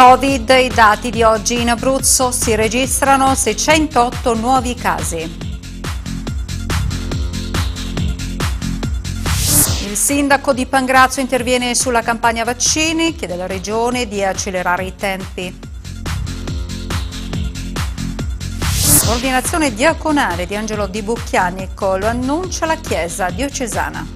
Covid, i dati di oggi in Abruzzo si registrano 608 nuovi casi. Il sindaco di Pangrazio interviene sulla campagna vaccini, chiede alla regione di accelerare i tempi. L'ordinazione diaconale di Angelo Di Bucchianico ecco, lo annuncia la Chiesa diocesana.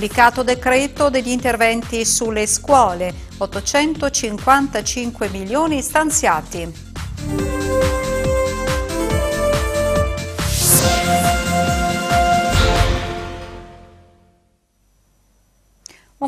pubblicato decreto degli interventi sulle scuole, 855 milioni stanziati.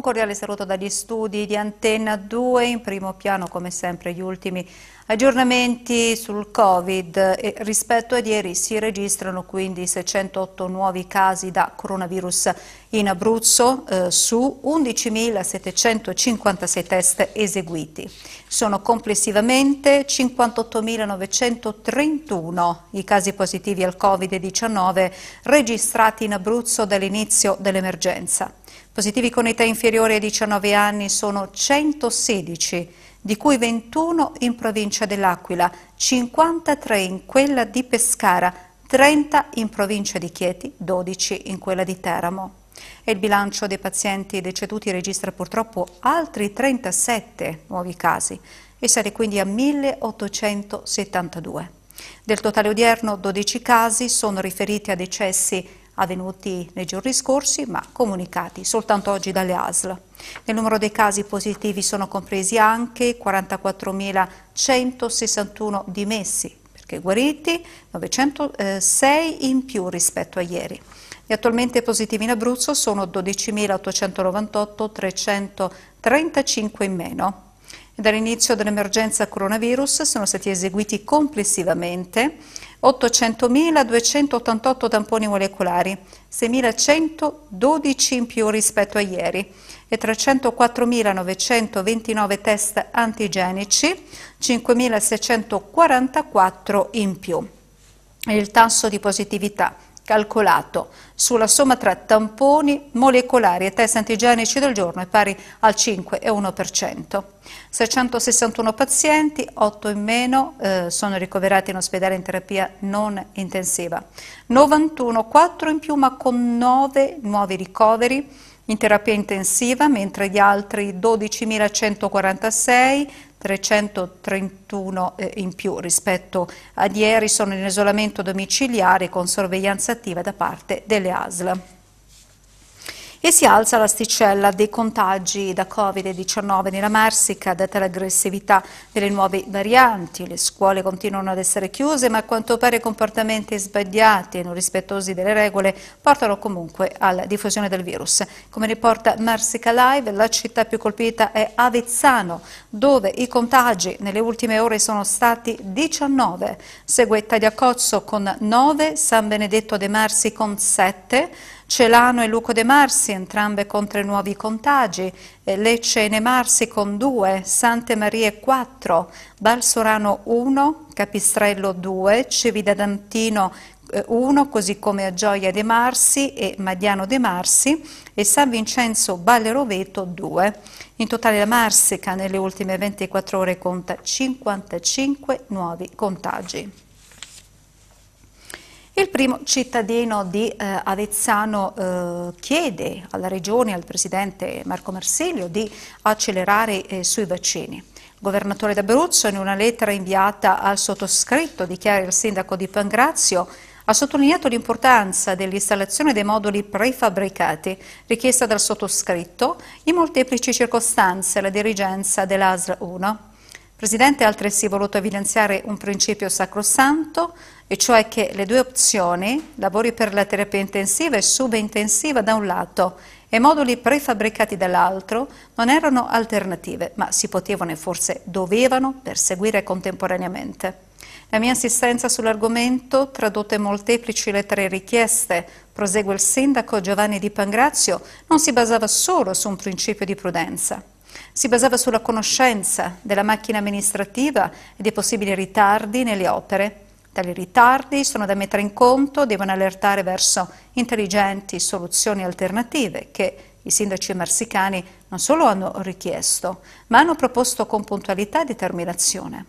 Un cordiale saluto dagli studi di Antenna 2, in primo piano come sempre gli ultimi aggiornamenti sul Covid. E rispetto a ieri si registrano quindi 608 nuovi casi da coronavirus in Abruzzo eh, su 11.756 test eseguiti. Sono complessivamente 58.931 i casi positivi al Covid-19 registrati in Abruzzo dall'inizio dell'emergenza. Positivi con età inferiore ai 19 anni sono 116, di cui 21 in provincia dell'Aquila, 53 in quella di Pescara, 30 in provincia di Chieti, 12 in quella di Teramo. E il bilancio dei pazienti deceduti registra purtroppo altri 37 nuovi casi e sale quindi a 1872. Del totale odierno 12 casi sono riferiti a decessi avvenuti nei giorni scorsi ma comunicati soltanto oggi dalle ASL. Nel numero dei casi positivi sono compresi anche 44.161 dimessi perché guariti, 906 in più rispetto a ieri. Gli attualmente positivi in Abruzzo sono 12.898, 335 in meno. Dall'inizio dell'emergenza coronavirus sono stati eseguiti complessivamente 800.288 tamponi molecolari, 6.112 in più rispetto a ieri e 304.929 test antigenici, 5.644 in più. Il tasso di positività calcolato sulla somma tra tamponi molecolari e test antigenici del giorno è pari al 5,1%. 661 pazienti, 8 in meno, eh, sono ricoverati in ospedale in terapia non intensiva. 91, 4 in più ma con 9 nuovi ricoveri in terapia intensiva, mentre gli altri 12.146 331 eh, in più rispetto ad ieri sono in isolamento domiciliare con sorveglianza attiva da parte delle ASL. E si alza l'asticella dei contagi da Covid-19 nella Marsica, data l'aggressività delle nuove varianti. Le scuole continuano ad essere chiuse, ma a quanto pare comportamenti sbagliati e non rispettosi delle regole portano comunque alla diffusione del virus. Come riporta Marsica Live, la città più colpita è Avezzano, dove i contagi nelle ultime ore sono stati 19. Segue Tagliacozzo con 9, San Benedetto De Marsi con 7, Celano e Luco De Marsi, entrambe con tre nuovi contagi, Lecce e Nemarsi con due, Sante Marie quattro, Balsorano uno, Capistrello due, 2, D'Antino eh, uno, così come a Gioia De Marsi e Madiano De Marsi e San Vincenzo Balleroveto due. In totale la Marsica nelle ultime 24 ore conta 55 nuovi contagi. Il primo cittadino di eh, Avezzano eh, chiede alla Regione al Presidente Marco Marsilio di accelerare eh, sui vaccini. Il governatore d'Abruzzo in una lettera inviata al sottoscritto dichiara il sindaco di Pangrazio ha sottolineato l'importanza dell'installazione dei moduli prefabbricati richiesta dal sottoscritto in molteplici circostanze la dirigenza dell'ASL 1. Il Presidente ha altresì voluto evidenziare un principio sacrosanto e cioè che le due opzioni, lavori per la terapia intensiva e subintensiva da un lato e moduli prefabbricati dall'altro, non erano alternative, ma si potevano e forse dovevano perseguire contemporaneamente. La mia assistenza sull'argomento, tradotte molteplici lettere e richieste, prosegue il sindaco Giovanni Di Pangrazio, non si basava solo su un principio di prudenza. Si basava sulla conoscenza della macchina amministrativa e dei possibili ritardi nelle opere Tali ritardi sono da mettere in conto, devono allertare verso intelligenti soluzioni alternative che i sindaci marsicani non solo hanno richiesto, ma hanno proposto con puntualità e determinazione.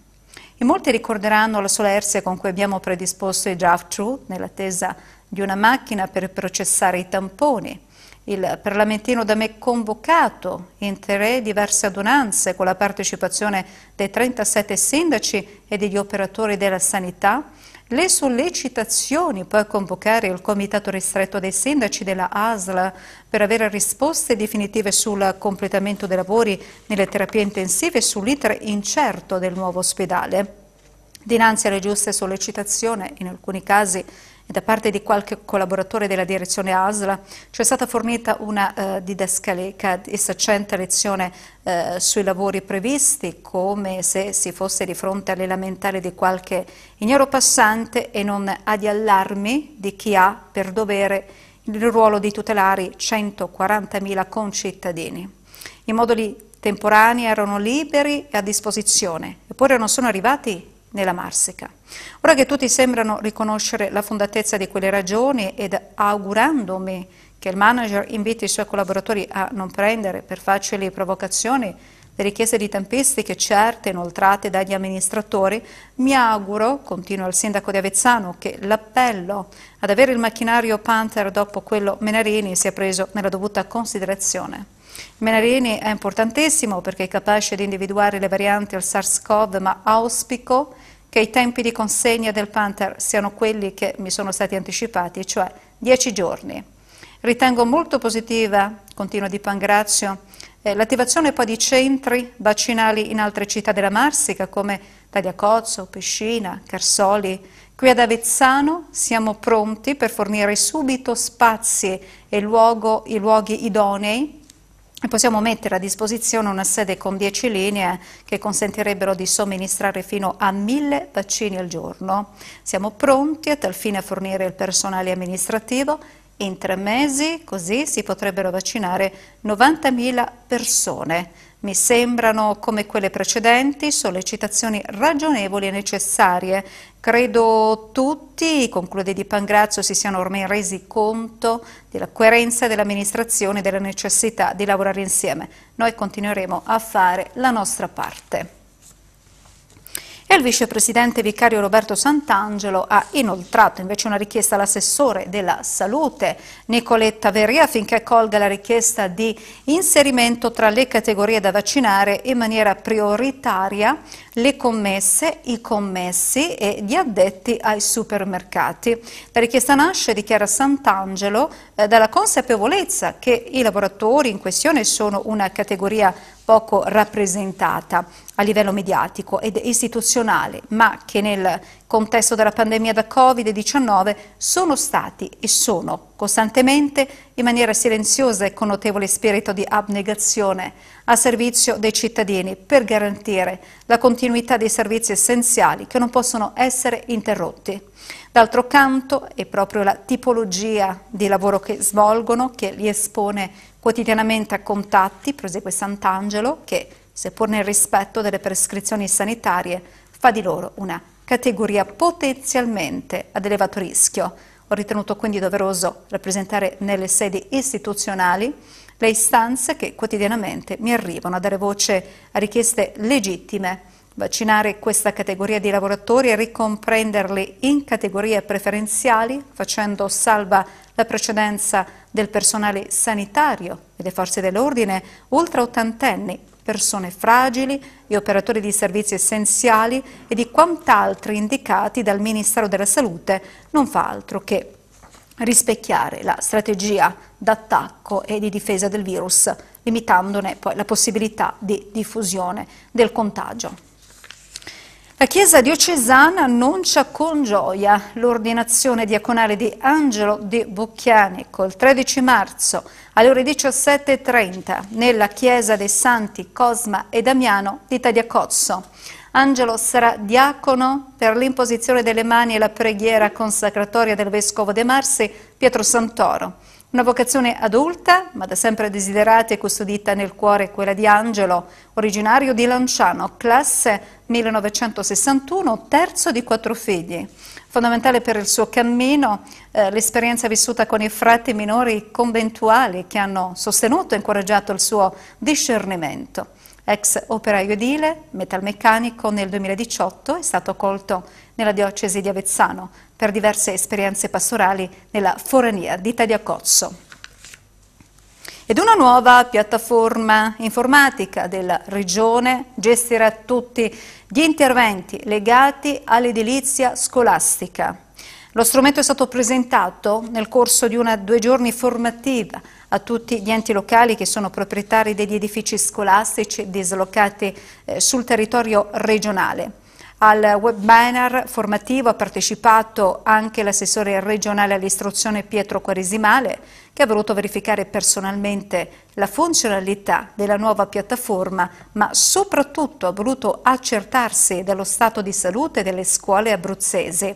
In molti ricorderanno la solerzia con cui abbiamo predisposto i draft through nell'attesa di una macchina per processare i tamponi, il parlamentino da me convocato in tre diverse adunanze con la partecipazione dei 37 sindaci e degli operatori della sanità, le sollecitazioni poi a convocare il comitato ristretto dei sindaci della ASL per avere risposte definitive sul completamento dei lavori nelle terapie intensive e sull'iter incerto del nuovo ospedale. Dinanzi alle giuste sollecitazioni, in alcuni casi da parte di qualche collaboratore della direzione ASLA ci cioè è stata fornita una eh, didascaleca e 600 lezione eh, sui lavori previsti come se si fosse di fronte alle lamentele di qualche ignaro passante e non agli allarmi di chi ha per dovere il ruolo di tutelare 140.000 concittadini. I moduli temporanei erano liberi e a disposizione, eppure non sono arrivati nella Marsica. Ora che tutti sembrano riconoscere la fondatezza di quelle ragioni ed augurandomi che il manager inviti i suoi collaboratori a non prendere per facili provocazioni le richieste di tempistiche certe inoltrate dagli amministratori, mi auguro, continua il sindaco di Avezzano, che l'appello ad avere il macchinario Panther dopo quello Menarini sia preso nella dovuta considerazione. Menarini è importantissimo perché è capace di individuare le varianti al SARS-CoV, ma auspico che i tempi di consegna del Panther siano quelli che mi sono stati anticipati, cioè 10 giorni. Ritengo molto positiva, continua Di Pangrazio, eh, l'attivazione poi di centri vaccinali in altre città della Marsica come Tagliacozzo, Piscina, Carsoli. Qui ad Avezzano siamo pronti per fornire subito spazi e luogo, i luoghi idonei Possiamo mettere a disposizione una sede con 10 linee che consentirebbero di somministrare fino a 1000 vaccini al giorno. Siamo pronti a tal fine a fornire il personale amministrativo in tre mesi, così si potrebbero vaccinare 90.000 persone mi sembrano, come quelle precedenti, sollecitazioni ragionevoli e necessarie. Credo tutti, conclude Di Pangrazio, si siano ormai resi conto della coerenza dell'amministrazione e della necessità di lavorare insieme. Noi continueremo a fare la nostra parte. E il vicepresidente vicario Roberto Sant'Angelo ha inoltrato invece una richiesta all'assessore della salute Nicoletta Verri affinché colga la richiesta di inserimento tra le categorie da vaccinare in maniera prioritaria le commesse, i commessi e gli addetti ai supermercati. La richiesta nasce, dichiara Sant'Angelo, eh, dalla consapevolezza che i lavoratori in questione sono una categoria poco rappresentata a livello mediatico ed istituzionale, ma che nel contesto della pandemia da Covid-19 sono stati e sono costantemente, in maniera silenziosa e con notevole spirito di abnegazione, a servizio dei cittadini per garantire la continuità dei servizi essenziali che non possono essere interrotti. D'altro canto è proprio la tipologia di lavoro che svolgono che li espone quotidianamente a contatti, prosegue Sant'Angelo, che seppur nel rispetto delle prescrizioni sanitarie fa di loro una categoria potenzialmente ad elevato rischio ho ritenuto quindi doveroso rappresentare nelle sedi istituzionali le istanze che quotidianamente mi arrivano a dare voce a richieste legittime Vaccinare questa categoria di lavoratori e ricomprenderli in categorie preferenziali, facendo salva la precedenza del personale sanitario e delle forze dell'ordine oltre ultraottantenni persone fragili, gli operatori di servizi essenziali e di quant'altri indicati dal Ministero della Salute non fa altro che rispecchiare la strategia d'attacco e di difesa del virus, limitandone poi la possibilità di diffusione del contagio. La Chiesa diocesana annuncia con gioia l'ordinazione diaconale di Angelo di Bocchianico il 13 marzo alle ore 17.30 nella Chiesa dei Santi Cosma e Damiano di Tadiacozzo. Angelo sarà diacono per l'imposizione delle mani e la preghiera consacratoria del Vescovo De Marsi Pietro Santoro. Una vocazione adulta, ma da sempre desiderata e custodita nel cuore, quella di Angelo, originario di Lanciano, classe 1961, terzo di quattro figli. Fondamentale per il suo cammino eh, l'esperienza vissuta con i frati minori conventuali che hanno sostenuto e incoraggiato il suo discernimento. Ex operaio edile, metalmeccanico, nel 2018 è stato colto nella diocesi di Avezzano per diverse esperienze pastorali nella forania di Tagliacozzo. Ed una nuova piattaforma informatica della Regione gestirà tutti gli interventi legati all'edilizia scolastica. Lo strumento è stato presentato nel corso di una due giorni formativa a tutti gli enti locali che sono proprietari degli edifici scolastici dislocati eh, sul territorio regionale. Al webinar formativo ha partecipato anche l'assessore regionale all'istruzione Pietro Quaresimale, che ha voluto verificare personalmente la funzionalità della nuova piattaforma, ma soprattutto ha voluto accertarsi dello stato di salute delle scuole abruzzesi.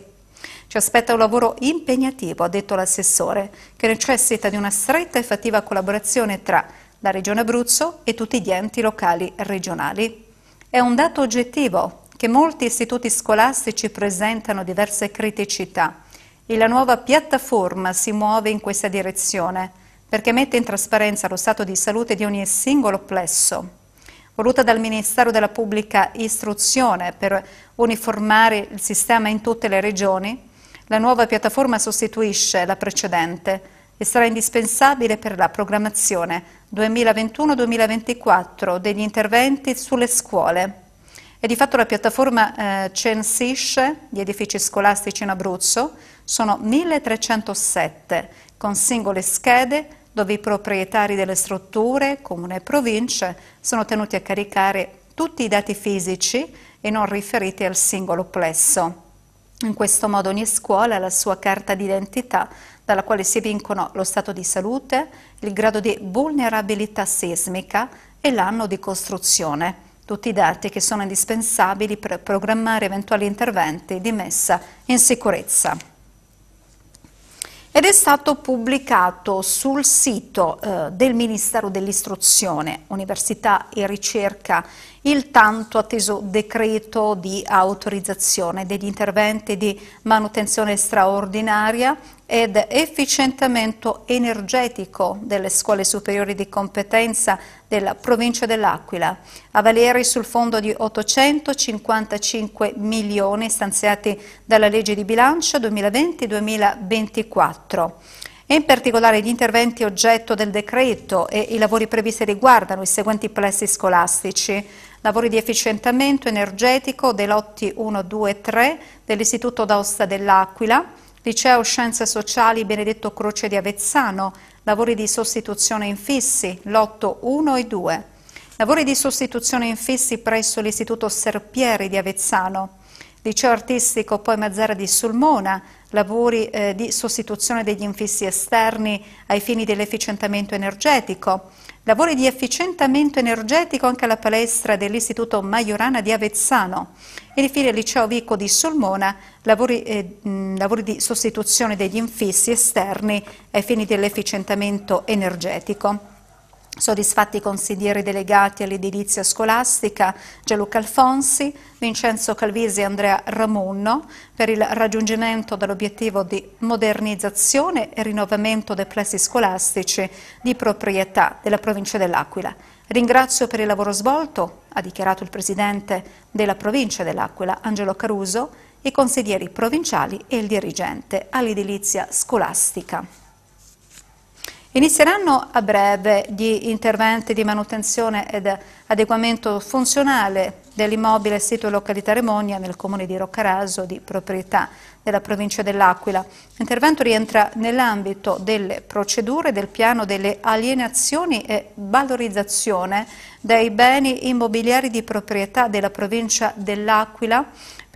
Ci aspetta un lavoro impegnativo, ha detto l'assessore, che necessita di una stretta e fattiva collaborazione tra la Regione Abruzzo e tutti gli enti locali regionali. È un dato oggettivo, che molti istituti scolastici presentano diverse criticità e la nuova piattaforma si muove in questa direzione perché mette in trasparenza lo stato di salute di ogni singolo plesso. Voluta dal Ministero della Pubblica Istruzione per uniformare il sistema in tutte le regioni, la nuova piattaforma sostituisce la precedente e sarà indispensabile per la programmazione 2021-2024 degli interventi sulle scuole e di fatto la piattaforma eh, CENSISH di edifici scolastici in Abruzzo, sono 1307 con singole schede dove i proprietari delle strutture, comune e province, sono tenuti a caricare tutti i dati fisici e non riferiti al singolo plesso. In questo modo ogni scuola ha la sua carta d'identità dalla quale si vincono lo stato di salute, il grado di vulnerabilità sismica e l'anno di costruzione tutti i dati che sono indispensabili per programmare eventuali interventi di messa in sicurezza. Ed è stato pubblicato sul sito eh, del Ministero dell'Istruzione, Università e Ricerca il tanto atteso decreto di autorizzazione degli interventi di manutenzione straordinaria ed efficientamento energetico delle scuole superiori di competenza della provincia dell'Aquila, a valere sul fondo di 855 milioni stanziati dalla legge di bilancio 2020-2024. In particolare gli interventi oggetto del decreto e i lavori previsti riguardano i seguenti plessi scolastici, lavori di efficientamento energetico dei lotti 1, 2 e 3 dell'Istituto d'Aosta dell'Aquila, Liceo Scienze Sociali Benedetto Croce di Avezzano, lavori di sostituzione infissi, lotto 1 e 2. Lavori di sostituzione infissi presso l'Istituto Serpieri di Avezzano. Liceo artistico poi Mazzara di Sulmona, lavori eh, di sostituzione degli infissi esterni ai fini dell'efficientamento energetico. Lavori di efficientamento energetico anche alla palestra dell'Istituto Maiorana di Avezzano e infine il liceo Vico di Solmona, lavori, eh, lavori di sostituzione degli infissi esterni ai fini dell'efficientamento energetico. Soddisfatti i consiglieri delegati all'edilizia scolastica Gianluca Alfonsi, Vincenzo Calvisi e Andrea Ramunno per il raggiungimento dell'obiettivo di modernizzazione e rinnovamento dei plessi scolastici di proprietà della provincia dell'Aquila. Ringrazio per il lavoro svolto, ha dichiarato il presidente della provincia dell'Aquila, Angelo Caruso, i consiglieri provinciali e il dirigente all'edilizia scolastica. Inizieranno a breve gli interventi di manutenzione ed adeguamento funzionale dell'immobile sito in località Remonia nel comune di Roccaraso di proprietà della provincia dell'Aquila. L'intervento rientra nell'ambito delle procedure del piano delle alienazioni e valorizzazione dei beni immobiliari di proprietà della provincia dell'Aquila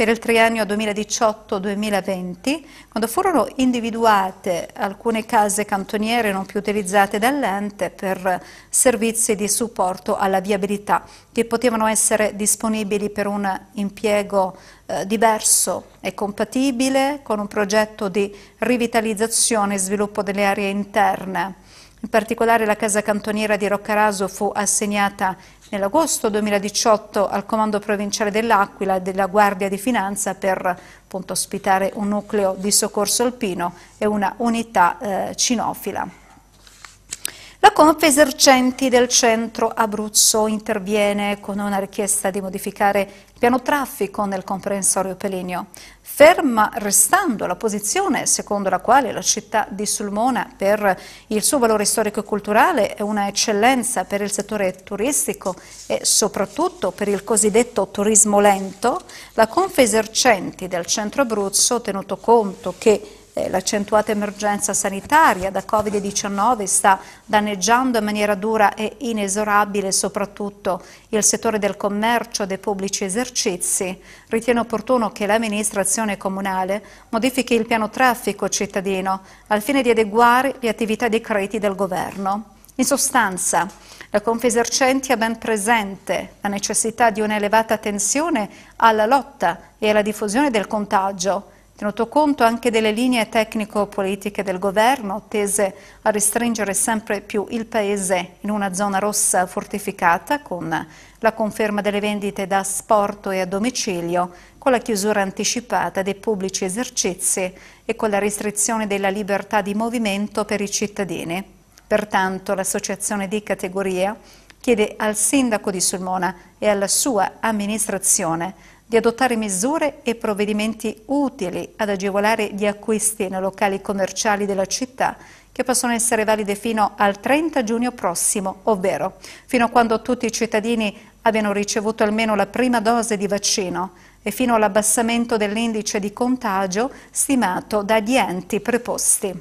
per il triennio 2018-2020, quando furono individuate alcune case cantoniere non più utilizzate dall'ente per servizi di supporto alla viabilità, che potevano essere disponibili per un impiego eh, diverso e compatibile con un progetto di rivitalizzazione e sviluppo delle aree interne. In particolare la casa cantoniera di Roccaraso fu assegnata nell'agosto 2018 al Comando Provinciale dell'Aquila e della Guardia di Finanza per appunto, ospitare un nucleo di soccorso alpino e una unità eh, cinofila. La esercenti del centro Abruzzo interviene con una richiesta di modificare il piano traffico nel comprensorio Pelinio ferma restando la posizione secondo la quale la città di Sulmona per il suo valore storico e culturale è una eccellenza per il settore turistico e soprattutto per il cosiddetto turismo lento, la Confesercenti del Centro Abruzzo, tenuto conto che eh, l'accentuata emergenza sanitaria da Covid-19 sta danneggiando in maniera dura e inesorabile soprattutto il settore del commercio e dei pubblici esercizi, ritiene opportuno che l'amministrazione comunale modifichi il piano traffico cittadino al fine di adeguare le attività dei crediti del governo. In sostanza, la Confesercenti ha ben presente la necessità di un'elevata attenzione alla lotta e alla diffusione del contagio tenuto conto anche delle linee tecnico-politiche del governo tese a restringere sempre più il paese in una zona rossa fortificata con la conferma delle vendite da sporto e a domicilio, con la chiusura anticipata dei pubblici esercizi e con la restrizione della libertà di movimento per i cittadini. Pertanto l'associazione di categoria chiede al sindaco di Sulmona e alla sua amministrazione di adottare misure e provvedimenti utili ad agevolare gli acquisti nei locali commerciali della città che possono essere valide fino al 30 giugno prossimo, ovvero fino a quando tutti i cittadini abbiano ricevuto almeno la prima dose di vaccino e fino all'abbassamento dell'indice di contagio stimato dagli enti preposti.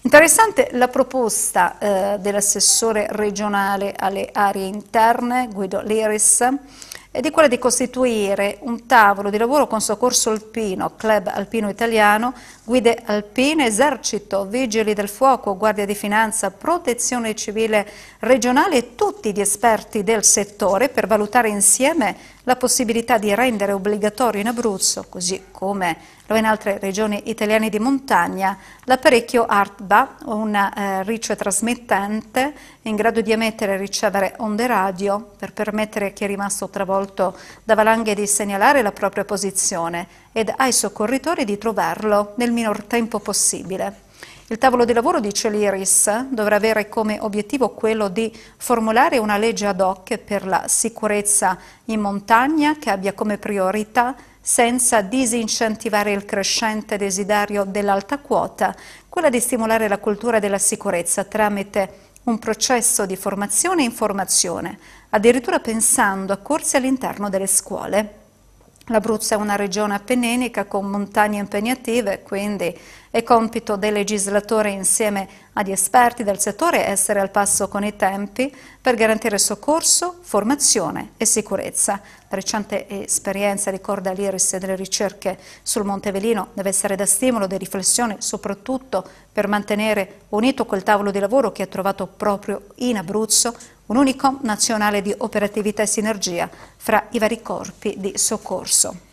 Interessante la proposta eh, dell'assessore regionale alle aree interne, Guido Liris, ed è quella di costituire un tavolo di lavoro con Soccorso Alpino, Club Alpino Italiano, guide alpine, esercito, vigili del fuoco, guardia di finanza, protezione civile regionale e tutti gli esperti del settore per valutare insieme la possibilità di rendere obbligatorio in Abruzzo, così come lo è in altre regioni italiane di montagna, l'apparecchio ARTBA, un eh, trasmettente in grado di emettere e ricevere onde radio per permettere a chi è rimasto travolto da valanghe di segnalare la propria posizione ed ai soccorritori di trovarlo nel minor tempo possibile. Il tavolo di lavoro, dice l'IRIS, dovrà avere come obiettivo quello di formulare una legge ad hoc per la sicurezza in montagna che abbia come priorità senza disincentivare il crescente desiderio dell'alta quota, quella di stimolare la cultura della sicurezza tramite un processo di formazione e informazione, addirittura pensando a corsi all'interno delle scuole. L'Abruzzo è una regione appenninica con montagne impegnative, quindi è compito del legislatore insieme agli esperti del settore essere al passo con i tempi per garantire soccorso, formazione e sicurezza. La recente esperienza, ricorda l'Iris, delle ricerche sul Monte Velino deve essere da stimolo, di riflessione, soprattutto per mantenere unito quel tavolo di lavoro che ha trovato proprio in Abruzzo un unico nazionale di operatività e sinergia fra i vari corpi di soccorso.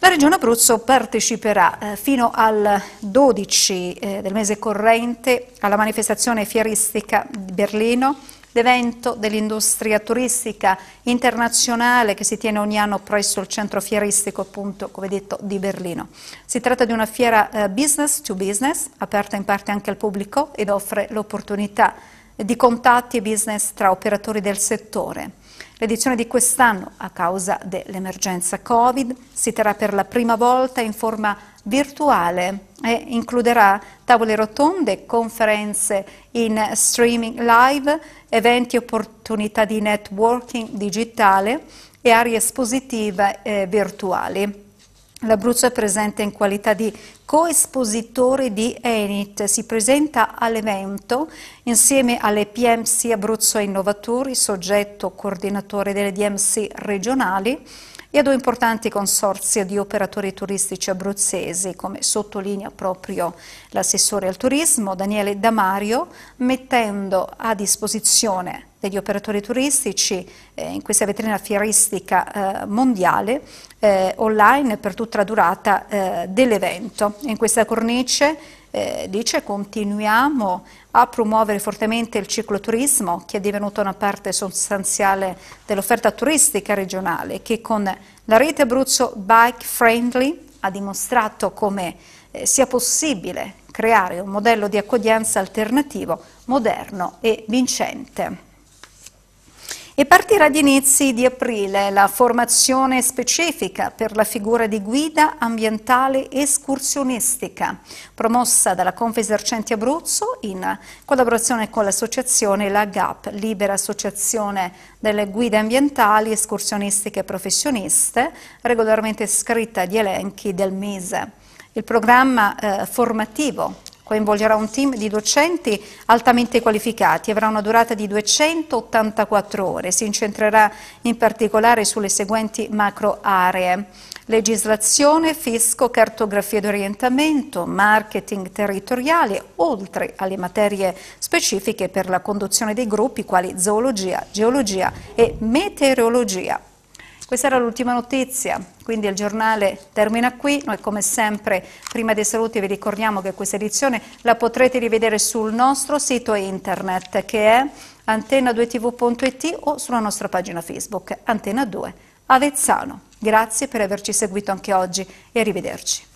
La Regione Abruzzo parteciperà eh, fino al 12 eh, del mese corrente alla manifestazione fieristica di Berlino, l'evento dell'industria turistica internazionale che si tiene ogni anno presso il centro fieristico appunto, come detto, di Berlino. Si tratta di una fiera eh, business to business, aperta in parte anche al pubblico ed offre l'opportunità di di contatti e business tra operatori del settore. L'edizione di quest'anno, a causa dell'emergenza Covid, si terrà per la prima volta in forma virtuale e includerà tavole rotonde, conferenze in streaming live, eventi e opportunità di networking digitale e aree espositive eh, virtuali. L'Abruzzo è presente in qualità di coespositore di Enit, si presenta all'evento insieme alle PMC Abruzzo Innovatori, soggetto coordinatore delle DMC regionali, e a due importanti consorzi di operatori turistici abruzzesi, come sottolinea proprio l'assessore al turismo Daniele Damario, mettendo a disposizione degli operatori turistici eh, in questa vetrina fieristica eh, mondiale eh, online per tutta la durata eh, dell'evento. In questa cornice eh, dice continuiamo a promuovere fortemente il cicloturismo che è divenuto una parte sostanziale dell'offerta turistica regionale che con la rete Abruzzo Bike Friendly ha dimostrato come eh, sia possibile creare un modello di accoglienza alternativo, moderno e vincente. E partirà ad inizi di aprile la formazione specifica per la figura di guida ambientale escursionistica, promossa dalla Confesercenti Abruzzo in collaborazione con l'associazione La GAP, Libera Associazione delle Guide Ambientali Escursionistiche Professioniste, regolarmente scritta di elenchi del mese. Il programma eh, formativo coinvolgerà un team di docenti altamente qualificati, avrà una durata di 284 ore, si incentrerà in particolare sulle seguenti macro aree. Legislazione, fisco, cartografia ed orientamento, marketing territoriale, oltre alle materie specifiche per la conduzione dei gruppi quali zoologia, geologia e meteorologia. Questa era l'ultima notizia, quindi il giornale termina qui. Noi come sempre, prima dei saluti, vi ricordiamo che questa edizione la potrete rivedere sul nostro sito internet che è antenna2tv.it o sulla nostra pagina Facebook Antena 2 Avezzano. Grazie per averci seguito anche oggi e arrivederci.